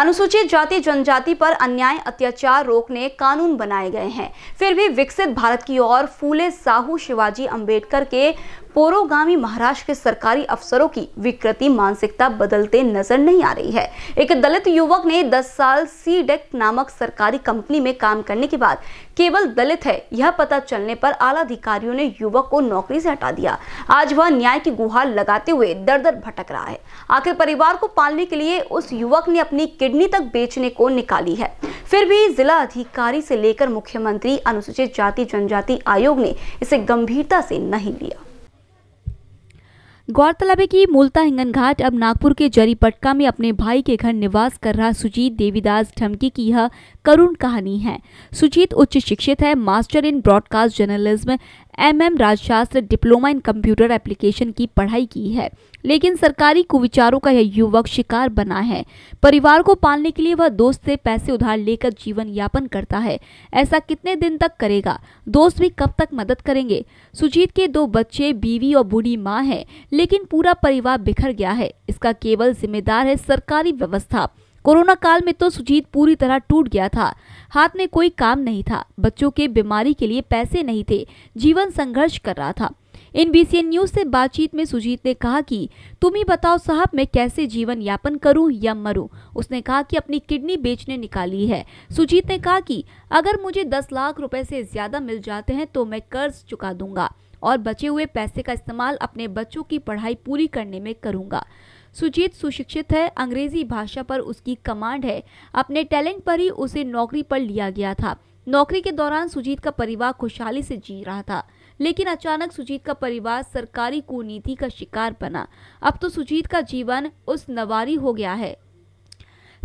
अनुसूचित जाति जनजाति पर अन्याय अत्याचार रोकने कानून बनाए गए हैं फिर भी विकसित भारत की ओर फूले साहू शिवाजी अम्बेडकर के पोरोगामी महाराष्ट्र के सरकारी अफसरों की विकृति मानसिकता बदलते नजर नहीं आ रही है एक दलित युवक ने 10 साल सी डेक e नामक सरकारी कंपनी में काम करने के बाद केवल दलित है यह पता चलने पर आला अधिकारियों ने युवक को नौकरी से हटा दिया आज वह न्याय की गुहार लगाते हुए दर दर भटक रहा है आखिर परिवार को पालने के लिए उस युवक ने अपनी किडनी तक बेचने को निकाली है फिर भी जिला अधिकारी से लेकर मुख्यमंत्री अनुसूचित जाति जनजाति आयोग ने इसे गंभीरता से नहीं लिया गौरतलब है कि मूलता हिंगन घाट अब नागपुर के जरीपटका में अपने भाई के घर निवास कर रहा सुजीत देवीदास ठमकी की यह करुण कहानी है सुजीत उच्च शिक्षित है master in broadcast journalism M M राजशास्त्र डिप्लोमा इन कंप्यूटर एप्लीकेशन की पढ़ाई की है लेकिन सरकारी कुविचारों का यह युवक शिकार बना है परिवार को पालने के लिए वह दोस्त से पैसे उधार लेकर जीवन यापन करता है ऐसा कितने दिन तक करेगा दोस्त भी कब तक मदद करेंगे सुजीत के दो बच्चे बीवी और बूढ़ी माँ है लेकिन पूरा परिवार बिखर गया है इसका केवल जिम्मेदार है सरकारी व्यवस्था कोरोना काल में तो सुजीत पूरी तरह टूट गया था हाथ में कोई काम नहीं था बच्चों के बीमारी के लिए पैसे नहीं थे जीवन संघर्ष कर रहा था इन बीसीएन न्यूज से बातचीत में सुजीत ने कहा कि तुम ही बताओ साहब मैं कैसे जीवन यापन करूं या मरूं उसने कहा कि अपनी किडनी बेचने निकाली है सुजीत ने कहा कि अगर मुझे दस लाख रुपए से ज्यादा मिल जाते हैं तो मैं कर्ज चुका दूंगा और बचे हुए पैसे का इस्तेमाल अपने बच्चों की पढ़ाई पूरी करने में करूंगा सुजीत सुशिक्षित है अंग्रेजी भाषा पर उसकी कमांड है अपने टैलेंट पर ही उसे नौकरी पर लिया गया था नौकरी के दौरान सुजीत का परिवार खुशहाली से जी रहा था लेकिन अचानक सुजीत का परिवार सरकारी कुनीति का शिकार बना अब तो सुजीत का जीवन उस नवारी हो गया है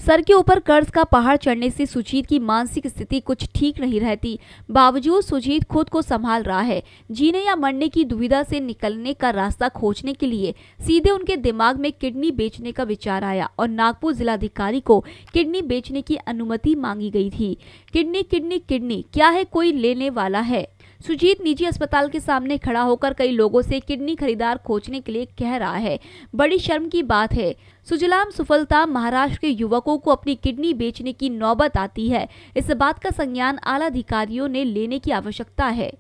सर के ऊपर कर्ज का पहाड़ चढ़ने से सुजीत की मानसिक स्थिति कुछ ठीक नहीं रहती बावजूद सुजीत खुद को संभाल रहा है जीने या मरने की दुविधा से निकलने का रास्ता खोजने के लिए सीधे उनके दिमाग में किडनी बेचने का विचार आया और नागपुर जिलाधिकारी को किडनी बेचने की अनुमति मांगी गई थी किडनी किडनी किडनी क्या है कोई लेने वाला है सुजीत निजी अस्पताल के सामने खड़ा होकर कई लोगों से किडनी खरीदार खोजने के लिए कह रहा है बड़ी शर्म की बात है सुजलाम सुफलता महाराष्ट्र के युवकों को अपनी किडनी बेचने की नौबत आती है इस बात का संज्ञान आला अधिकारियों ने लेने की आवश्यकता है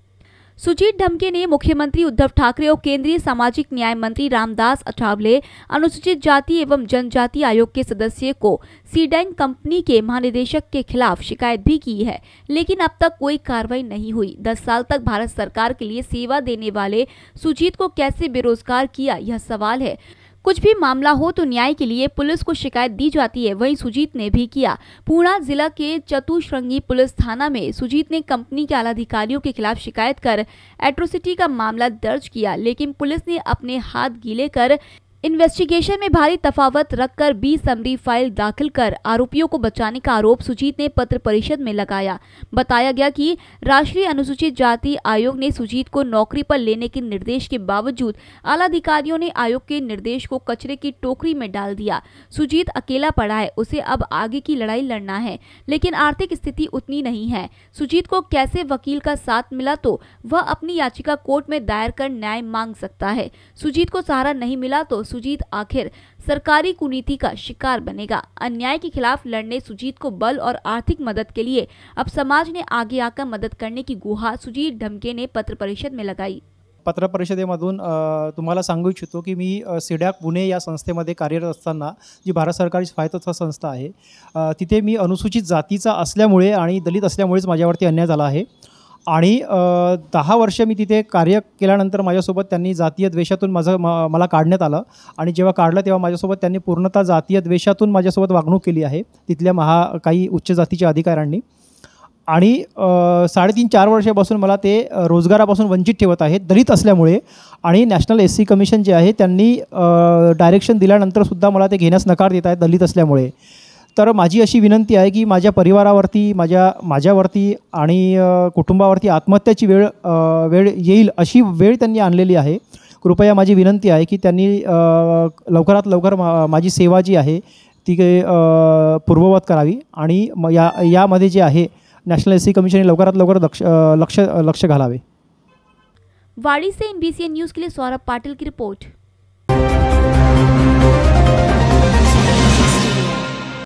सुजीत ढमके ने मुख्यमंत्री उद्धव ठाकरे और केंद्रीय सामाजिक न्याय मंत्री रामदास अठावले अनुसूचित जाति एवं जनजाति आयोग के सदस्य को सीडैंग कंपनी के महानिदेशक के खिलाफ शिकायत भी की है लेकिन अब तक कोई कार्रवाई नहीं हुई दस साल तक भारत सरकार के लिए सेवा देने वाले सुजीत को कैसे बेरोजगार किया यह सवाल है कुछ भी मामला हो तो न्याय के लिए पुलिस को शिकायत दी जाती है वहीं सुजीत ने भी किया पूना जिला के चतुश्रंगी पुलिस थाना में सुजीत ने कंपनी के आलाधिकारियों के खिलाफ शिकायत कर एट्रोसिटी का मामला दर्ज किया लेकिन पुलिस ने अपने हाथ गीले कर इन्वेस्टिगेशन में भारी तफावत रखकर बी समरी फाइल दाखिल कर आरोपियों को बचाने का आरोप सुजीत ने पत्र परिषद में लगाया बताया गया कि राष्ट्रीय अनुसूचित जाति आयोग ने सुजीत को नौकरी पर लेने के निर्देश के बावजूद अधिकारियों ने आयोग के निर्देश को कचरे की टोकरी में डाल दिया सुजीत अकेला पड़ा है उसे अब आगे की लड़ाई लड़ना है लेकिन आर्थिक स्थिति उतनी नहीं है सुजीत को कैसे वकील का साथ मिला तो वह अपनी याचिका कोर्ट में दायर कर न्याय मांग सकता है सुजीत को सहारा नहीं मिला तो सुजीत आखिर सरकारी कुनीति का शिकार बनेगा अन्याय के खिलाफ लड़ने सुजीत को बल और आर्थिक मदद के लिए अब समाज ने आगे आकर मदद करने की गुहा सुजीत ढमके ने पत्र परिषद में लगाई पत्र परिषदेमधून तुम्हाला सांगू इच्छितो की मी सिडॅक पुणे या संस्थेमध्ये कार्यरत असताना जी भारत सरकारची स्वायत्त संस्था आहे तिथे मी अनुसूचित जातीचा असल्यामुळे आणि दलित असल्यामुळेच माझ्यावरती अन्याय झाला आहे आणि दहा वर्ष मी तिथे कार्य केल्यानंतर माझ्यासोबत त्यांनी जातीय द्वेषातून माझं म मला काढण्यात आलं आणि जेव्हा काढलं तेव्हा माझ्यासोबत त्यांनी पूर्णतः जातीय द्वेषातून माझ्यासोबत वागणूक केली आहे तिथल्या महा काही उच्च जातीच्या अधिकाऱ्यांनी आणि साडेतीन चार वर्षापासून मला ते रोजगारापासून वंचित ठेवत आहेत दलित असल्यामुळे आणि नॅशनल एस सी कमिशन जे आहे त्यांनी डायरेक्शन दिल्यानंतरसुद्धा मला ते घेण्यास नकार देत आहेत दलित असल्यामुळे तर माझी अशी विनंती आहे की माझ्या परिवारावरती माझ्या माझ्यावरती आणि कुटुंबावरती आत्महत्याची वेळ वेळ येईल अशी वेळ त्यांनी आणलेली आहे कृपया माझी विनंती आहे की त्यांनी लवकरात लवकर मा माझी सेवा जी आहे ती पूर्ववत करावी आणि म या यामध्ये जे आहे नॅशनल एस सी कमिशनने लवकरात लवकर लक्ष लक्ष लक्ष घालावे वाड़ी से N B C N news के लिए सौरभ पाटील की रिपोर्ट